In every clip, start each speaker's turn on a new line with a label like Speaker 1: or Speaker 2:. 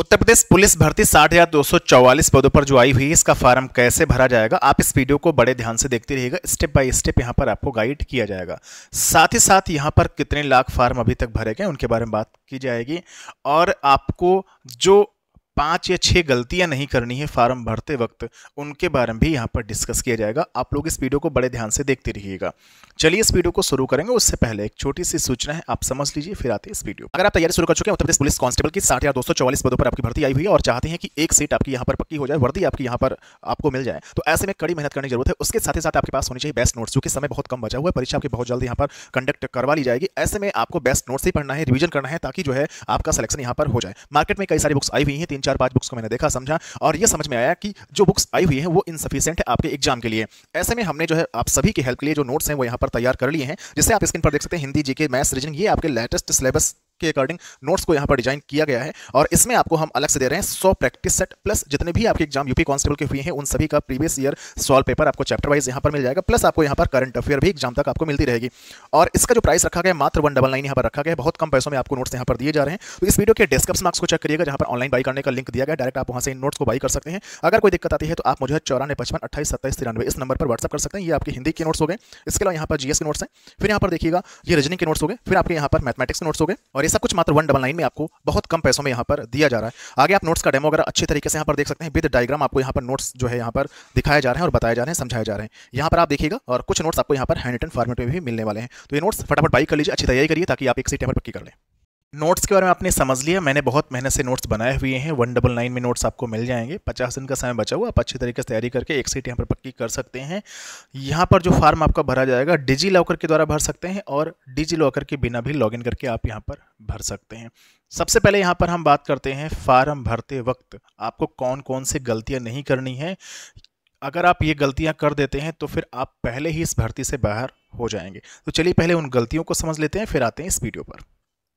Speaker 1: उत्तर प्रदेश police भर्ती साठ हजार दो सौ चौवालीस पदों पर जो आई हुई है इसका फार्म कैसे भरा जाएगा आप इस वीडियो को बड़े ध्यान से देखते रहिएगा स्टेप बाय स्टेप यहां पर आपको गाइड किया जाएगा साथ ही साथ यहां पर कितने लाख फार्म अभी तक भरे गए उनके बारे में बात की जाएगी और आपको जो पांच या छह गलतियां नहीं करनी है फार्म भरते वक्त उनके बारे में भी यहां पर डिस्कस किया जाएगा आप लोग इस वीडियो को बड़े ध्यान से देखते रहिएगा चलिए इस वीडियो को शुरू करेंगे उससे पहले एक छोटी सी सूचना है आप समझ लीजिए फिर आते हैं इस वीडियो अगर आप तैयारी शुरू कर चुके हैं उत्तर मतलब प्रदेश पुलिस कांस्टेबल की साठ दो पदों पर आपकी भर्ती आई हुई है और चाहते हैं कि एक सीट आपकी यहाँ पर पक्की हो जाए वर्दी आपकी यहाँ पर आपको मिल जाए तो ऐसे में कड़ी मेहनत करने की जरूरत है उसके साथ ही साथ आपके पास होनी चाहिए बेस्ट नोट्स जो कि समय बहुत कम बचा हुआ है परीक्षा आपकी बहुत जल्द यहाँ पर कंडक्ट करवा ली जाएगी ऐसे में आपको बेस्ट नोट्स ही पढ़ना है रिविजन करना है ताकि जो है आपका सिलेक्शन यहाँ पर हो जाए मार्केट में कई सारी बुक्स आई हुई है तीन चार पांच बुक्स को मैंने देखा समझा और ये समझ में आया कि जो बुक्स आई हुई हैं वो इनसफिशियंट है आपके एग्जाम के लिए ऐसे में हमने जो है आप सभी की हेल्प के लिए जो नोट्स हैं वो यहाँ पर तैयार कर लिए हैं जिससे आप स्क्रीन पर देख सकते हैं हिंदी जी के मैथ्स रीजनिंग ये आपके लेटेस्ट सिलेबस के अकॉर्डिंग नोट्स को यहाँ पर डिजाइन किया गया है और इसमें आपको हम अलग से दे रहे हैं सौ प्रैक्टिस सेट प्लस जितने भी आपके एग्जाम यूपी कॉन्स्टेबल के हुए हैं उन सभी का प्रीवियस ईयर सॉल्व पेपर आपको चैप्टर वाइज यहाँ पर मिल जाएगा प्लस आपको यहाँ पर करंट अफेयर भी एग्जाम तक आपको मिलती रहेगी और इसका जो प्राइस रखा गया मात्र वन डबल नाइन पर रखा गया बहुत कम पैसों में आपको नोट्स यहाँ पर दिए जा रहे हैं तो इस वीडियो के डेस्कअप्स मार्क्स को चेक करिएगा जहाँ पर ऑनलाइन बाई करने का लिंक दिया गया डायरेक्ट आप वहाँ से इन नोट्स को बाई कर सकते हैं अगर कोई दिक्कत आती है तो आप मुझे चौरानवे पचपन अट्ठाईस सत्ताईस तिरानवे इस नंबर पर व्हाट्सअप कर सकते हैं ये आपके हिंदी के नोट्स हो गए इसके अलावा यहाँ पर जीएस के नोट्स हैं फिर यहाँ पर देखिएगा ये रीजनिंग के नोट्स हो गए फिर आपके यहाँ पर मैथमेटिक्स के नोट्स हो गए और ऐसा कुछ मात्र वन डबल नाइन में आपको बहुत कम पैसों में यहाँ पर दिया जा रहा है आगे आप नोट्स का डेमो अगर अच्छे तरीके से यहाँ पर देख सकते हैं विद डायग्राम आपको यहाँ पर नोट्स जो है यहाँ पर दिखाए जा रहे हैं और बताए जा रहे हैं समझाए जा रहे हैं यहाँ पर आप देखिएगा और कुछ नोट्स आपको यहाँ पर हैंड रिटन फॉर्मेट में भी मिलने वाले हैं तो ये नोट्स फटाफट बाई कर लीजिए अच्छी तैयारी करिए ताकि आप एक सीट पर पक्की कर लें नोट्स के बारे में आपने समझ लिया मैंने बहुत मेहनत से नोट्स बनाए हुए हैं वन डबल नाइन में नोट्स आपको मिल जाएंगे पचास दिन का समय बचा हुआ आप अच्छी तरीके से तैयारी करके एक सीट यहाँ पर पक्की कर सकते हैं यहाँ पर जो फॉर्म आपका भरा जाएगा डिजी लॉकर के द्वारा भर सकते हैं और डिजी लॉकर के बिना भी लॉग करके आप यहाँ पर भर सकते हैं सबसे पहले यहाँ पर हम बात करते हैं फार्म भरते वक्त आपको कौन कौन सी गलतियाँ नहीं करनी है अगर आप ये गलतियाँ कर देते हैं तो फिर आप पहले ही इस भर्ती से बाहर हो जाएंगे तो चलिए पहले उन गलतियों को समझ लेते हैं फिर आते हैं इस वीडियो पर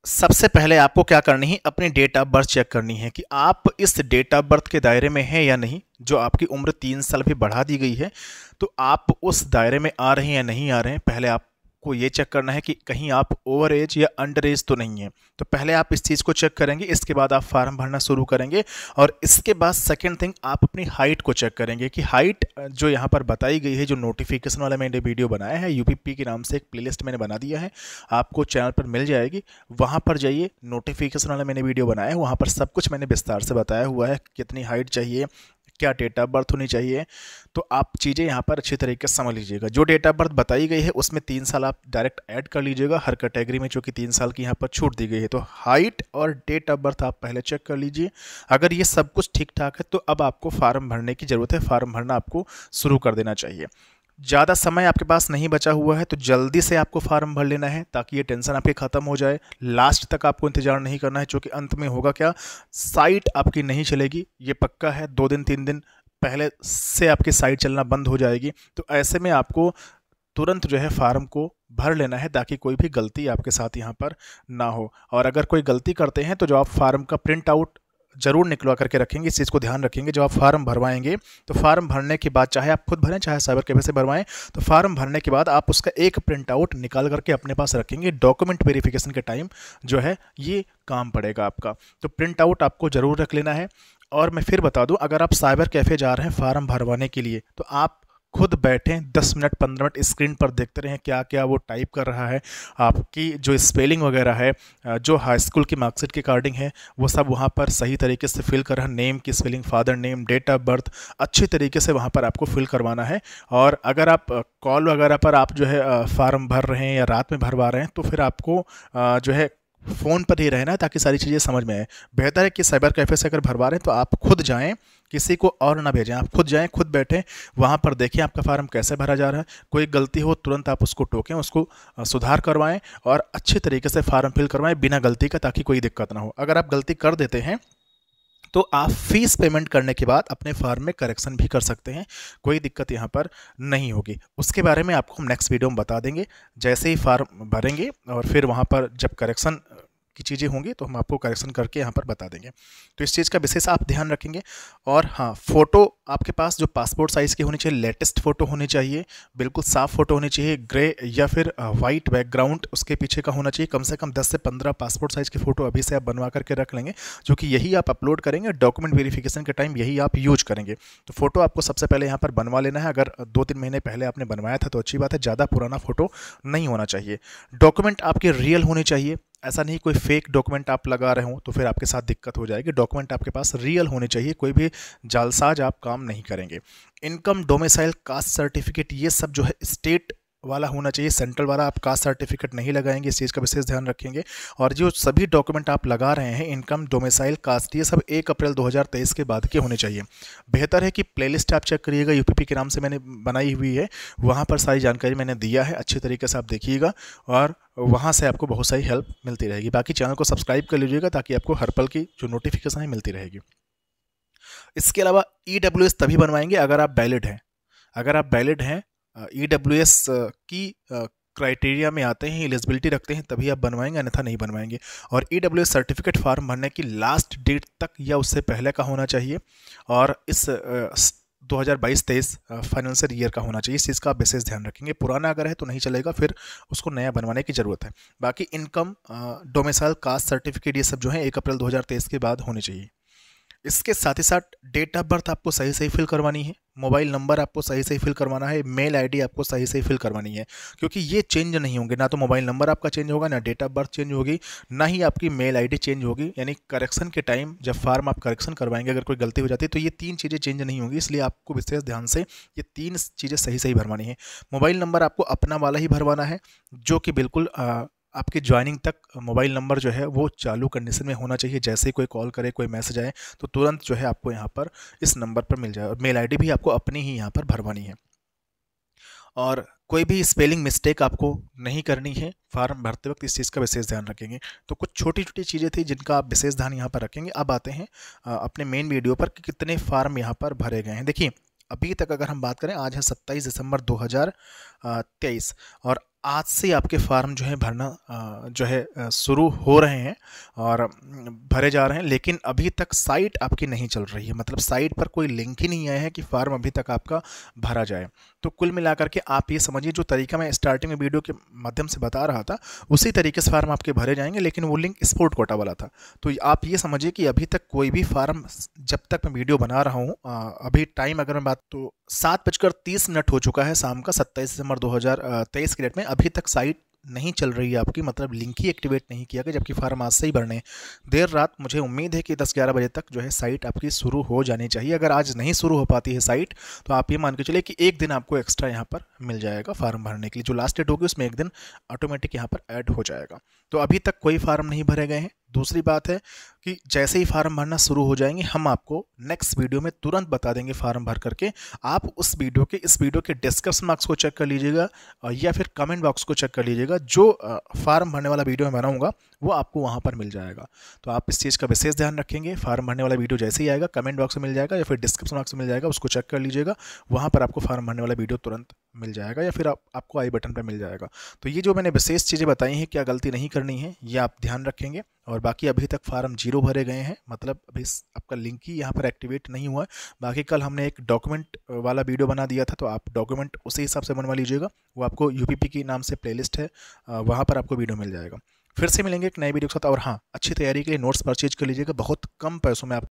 Speaker 1: सबसे पहले आपको क्या करनी है अपनी डेट ऑफ बर्थ चेक करनी है कि आप इस डेट ऑफ बर्थ के दायरे में हैं या नहीं जो आपकी उम्र तीन साल भी बढ़ा दी गई है तो आप उस दायरे में आ रहे हैं या नहीं आ रहे हैं पहले आप आपको ये चेक करना है कि कहीं आप ओवर एज या अंडर एज तो नहीं है तो पहले आप इस चीज़ को चेक करेंगे इसके बाद आप फार्म भरना शुरू करेंगे और इसके बाद सेकेंड थिंग आप अपनी हाइट को चेक करेंगे कि हाइट जो यहाँ पर बताई गई है जो नोटिफिकेशन वाला मैंने वीडियो बनाया है यू के नाम से एक प्ले मैंने बना दिया है आपको चैनल पर मिल जाएगी वहाँ पर जाइए नोटिफिकेशन वाला मैंने वीडियो बनाया है वहाँ पर सब कुछ मैंने विस्तार से बताया हुआ है कितनी हाइट चाहिए क्या डेट ऑफ बर्थ होनी चाहिए तो आप चीज़ें यहाँ पर अच्छी तरीके से समझ लीजिएगा जो डेट ऑफ बर्थ बताई गई है उसमें तीन साल आप डायरेक्ट ऐड कर लीजिएगा हर कैटेगरी में जो कि तीन साल की यहाँ पर छूट दी गई है तो हाइट और डेट ऑफ बर्थ आप पहले चेक कर लीजिए अगर ये सब कुछ ठीक ठाक है तो अब आपको फार्म भरने की ज़रूरत है फार्म भरना आपको शुरू कर देना चाहिए ज़्यादा समय आपके पास नहीं बचा हुआ है तो जल्दी से आपको फार्म भर लेना है ताकि ये टेंशन आपकी ख़त्म हो जाए लास्ट तक आपको इंतज़ार नहीं करना है क्योंकि अंत में होगा क्या साइट आपकी नहीं चलेगी ये पक्का है दो दिन तीन दिन पहले से आपकी साइट चलना बंद हो जाएगी तो ऐसे में आपको तुरंत जो है फार्म को भर लेना है ताकि कोई भी गलती आपके साथ यहाँ पर ना हो और अगर कोई गलती करते हैं तो जो आप फार्म का प्रिंट आउट ज़रूर निकलवा करके रखेंगे इस चीज़ को ध्यान रखेंगे जब आप फार्म भरवाएंगे तो फार्म भरने के बाद चाहे आप खुद भरें चाहे साइबर कैफे से भरवाएं तो फार्म भरने के बाद आप उसका एक प्रिंट आउट निकाल करके अपने पास रखेंगे डॉक्यूमेंट वेरिफिकेशन के टाइम जो है ये काम पड़ेगा आपका तो प्रिंट आउट आपको ज़रूर रख लेना है और मैं फिर बता दूं अगर आप साइबर कैफ़े जा रहे हैं फार्म भरवाने के लिए तो आप खुद बैठें दस मिनट पंद्रह मिनट स्क्रीन पर देखते रहें क्या क्या वो टाइप कर रहा है आपकी जो स्पेलिंग वगैरह है जो हाई स्कूल की मार्कशीट के अकॉर्डिंग है वो सब वहाँ पर सही तरीके से फिल कर रहा है नेम की spelling father name date of birth अच्छी तरीके से वहाँ पर आपको फिल करवाना है और अगर आप कॉल वगैरह पर आप जो है फार्म भर रहे हैं या रात में भरवा रहे हैं तो फिर आपको जो है फ़ोन पर ही रहना ताकि सारी चीज़ें समझ में आए बेहतर है कि साइबर कैफ़े से अगर भरवा रहे हैं तो आप खुद जाएँ किसी को और ना भेजें आप खुद जाएँ खुद बैठें वहाँ पर देखें आपका फार्म कैसे भरा जा रहा है कोई गलती हो तुरंत आप उसको टोकें उसको सुधार करवाएं और अच्छे तरीके से फार्म फिल करवाएं बिना गलती का ताकि कोई दिक्कत ना हो अगर आप गलती कर देते हैं तो आप फीस पेमेंट करने के बाद अपने फार्म में करेक्शन भी कर सकते हैं कोई दिक्कत यहाँ पर नहीं होगी उसके बारे में आपको हम नेक्स्ट वीडियो में बता देंगे जैसे ही फार्म भरेंगे और फिर वहाँ पर जब करेक्शन की चीज़ें होंगी तो हम आपको करेक्शन करके यहाँ पर बता देंगे तो इस चीज़ का विशेष आप ध्यान रखेंगे और हाँ फ़ोटो आपके पास जो पासपोर्ट साइज़ के होने चाहिए लेटेस्ट फ़ोटो होने चाहिए बिल्कुल साफ़ फ़ोटो होनी चाहिए ग्रे या फिर वाइट बैकग्राउंड उसके पीछे का होना चाहिए कम से कम दस से पंद्रह पासपोर्ट साइज़ की फ़ोटो अभी से आप बनवा करके रख लेंगे जो कि यही आप अपलोड करेंगे डॉक्यूमेंट वेरिफिकेशन के टाइम यही आप यूज करेंगे तो फ़ोटो आपको सबसे पहले यहाँ पर बनवा लेना है अगर दो तीन महीने पहले आपने बनवाया था तो अच्छी बात है ज़्यादा पुराना फ़ोटो नहीं होना चाहिए डॉक्यूमेंट आपके रियल होने चाहिए ऐसा नहीं कोई फेक डॉक्यूमेंट आप लगा रहे हो तो फिर आपके साथ दिक्कत हो जाएगी डॉक्यूमेंट आपके पास रियल होने चाहिए कोई भी जालसाज आप काम नहीं करेंगे इनकम डोमिसाइल कास्ट सर्टिफिकेट ये सब जो है स्टेट वाला होना चाहिए सेंट्रल वाला आप कास्ट सर्टिफिकेट नहीं लगाएंगे इस चीज़ का विशेष ध्यान रखेंगे और जो सभी डॉक्यूमेंट आप लगा रहे हैं इनकम डोमिसाइल कास्ट ये सब एक अप्रैल 2023 के बाद के होने चाहिए बेहतर है कि प्लेलिस्ट आप चेक करिएगा यूपीपी के नाम से मैंने बनाई हुई है वहाँ पर सारी जानकारी मैंने दिया है अच्छे तरीके से आप देखिएगा और वहाँ से आपको बहुत सारी हेल्प मिलती रहेगी बाकी चैनल को सब्सक्राइब कर लीजिएगा ताकि आपको हर पल की जो नोटिफिकेशन है मिलती रहेगी इसके अलावा ई e तभी बनवाएंगे अगर आप बैलेट हैं अगर आप वैलिड हैं ई डब्ल्यू एस की क्राइटेरिया में आते हैं एलिजिबिलिटी रखते हैं तभी आप बनवाएंगे अन्यथा नहीं बनवाएंगे और E W S certificate form भरने की लास्ट डेट तक या उससे पहले का होना चाहिए और इस 2022-23 फाइनेंशियल ईयर का होना चाहिए इस चीज़ का विशेष ध्यान रखेंगे पुराना अगर है तो नहीं चलेगा फिर उसको नया बनवाने की ज़रूरत है बाकी इनकम डोमिसाइल कास्ट सर्टिफिकेट ये सब जो है एक अप्रैल 2023 के बाद होने चाहिए इसके साथ ही साथ डेट ऑफ बर्थ आपको सही सही फिल करवानी है मोबाइल नंबर आपको सही सही फिल करवाना है मेल आईडी आपको सही सही फिल करवानी है क्योंकि ये चेंज नहीं होंगे ना तो मोबाइल नंबर आपका चेंज होगा ना डेट ऑफ बर्थ चेंज होगी ना ही आपकी मेल आईडी चेंज होगी यानी करेक्शन के टाइम जब फार्म आप करेक्शन करवाएंगे अगर कोई गलती हो जाती है तो ये तीन चीज़ें चेंज नहीं होंगी इसलिए आपको विशेष ध्यान से ये तीन चीज़ें सही सही भरवानी है मोबाइल नंबर आपको अपना वाला ही भरवाना है जो कि बिल्कुल आपके ज्वाइनिंग तक मोबाइल नंबर जो है वो चालू कंडीशन में होना चाहिए जैसे ही कोई कॉल करे कोई मैसेज आए तो तुरंत जो है आपको यहाँ पर इस नंबर पर मिल जाए और मेल आईडी भी आपको अपनी ही यहाँ पर भरवानी है और कोई भी स्पेलिंग मिस्टेक आपको नहीं करनी है फार्म भरते वक्त इस चीज़ का विशेष ध्यान रखेंगे तो कुछ छोटी छोटी चीज़ें थी जिनका आप विशेष ध्यान यहाँ पर रखेंगे अब आते हैं अपने मेन वीडियो पर कि कितने फार्म यहाँ पर भरे गए हैं देखिए अभी तक अगर हम बात करें आज है 27 दिसंबर 2023 और आज से आपके फार्म जो है भरना जो है शुरू हो रहे हैं और भरे जा रहे हैं लेकिन अभी तक साइट आपकी नहीं चल रही है मतलब साइट पर कोई लिंक ही नहीं आया है कि फार्म अभी तक आपका भरा जाए तो कुल मिलाकर के आप ये समझिए जो तरीका मैं स्टार्टिंग में वीडियो के माध्यम से बता रहा था उसी तरीके से फार्म आपके भरे जाएंगे लेकिन वो लिंक स्पोर्ट कोटा वाला था तो आप ये समझिए कि अभी तक कोई भी फार्म जब तक मैं वीडियो बना रहा हूँ अभी टाइम अगर मैं बात तो सात बजकर तीस मिनट हो चुका है शाम का सत्ताईस दिसंबर दो के डेट में अभी तक साइट नहीं चल रही है आपकी मतलब लिंक ही एक्टिवेट नहीं किया गया जबकि फार्म आज से ही भरने देर रात मुझे उम्मीद है कि 10-11 बजे तक जो है साइट आपकी शुरू हो जानी चाहिए अगर आज नहीं शुरू हो पाती है साइट तो आप ये मान के चलिए कि एक दिन आपको एक्स्ट्रा यहाँ पर मिल जाएगा फार्म भरने के लिए जो लास्ट डेट होगी उसमें एक दिन ऑटोमेटिक यहाँ पर ऐड हो जाएगा तो अभी तक कोई फार्म नहीं भरे गए हैं दूसरी बात है कि जैसे ही फार्म भरना शुरू हो जाएंगे हम आपको नेक्स्ट वीडियो में तुरंत बता देंगे फार्म भर करके आप उस वीडियो के इस वीडियो के डिस्क्रिप्शन मार्क्स को चेक कर लीजिएगा या फिर कमेंट बॉक्स को चेक कर लीजिएगा जो फार्म भरने वाला वीडियो मैं बनाऊँगा वो आपको वहाँ पर मिल जाएगा तो आप इस चीज़ का विशेष ध्यान रखेंगे फार्म भरने वाला वीडियो जैसे ही आएगा कमेंट बॉक्स में मिल जाएगा या फिर डिस्क्रिप्शन बॉक्स में मिल जाएगा उसको चेक कर लीजिएगा वहाँ पर आपको फार्म भरने वाला वीडियो तुरंत मिल जाएगा या फिर आप आपको आई बटन पर मिल जाएगा तो ये जो मैंने विशेष चीज़ें बताई हैं क्या गलती नहीं करनी है ये आप ध्यान रखेंगे और बाकी अभी तक फार्म जीरो भरे गए हैं मतलब अभी आपका लिंक ही यहाँ पर एक्टिवेट नहीं हुआ है बाकी कल हमने एक डॉक्यूमेंट वाला वीडियो बना दिया था तो आप डॉक्यूमेंट उसी हिसाब से बनवा लीजिएगा वो आपको यू के नाम से प्लेलिस्ट है वहाँ पर आपको वीडियो मिल जाएगा फिर से मिलेंगे एक नए वीडियो के साथ और हाँ अच्छी तैयारी के लिए नोट्स परचेज कर लीजिएगा बहुत कम पैसों में आप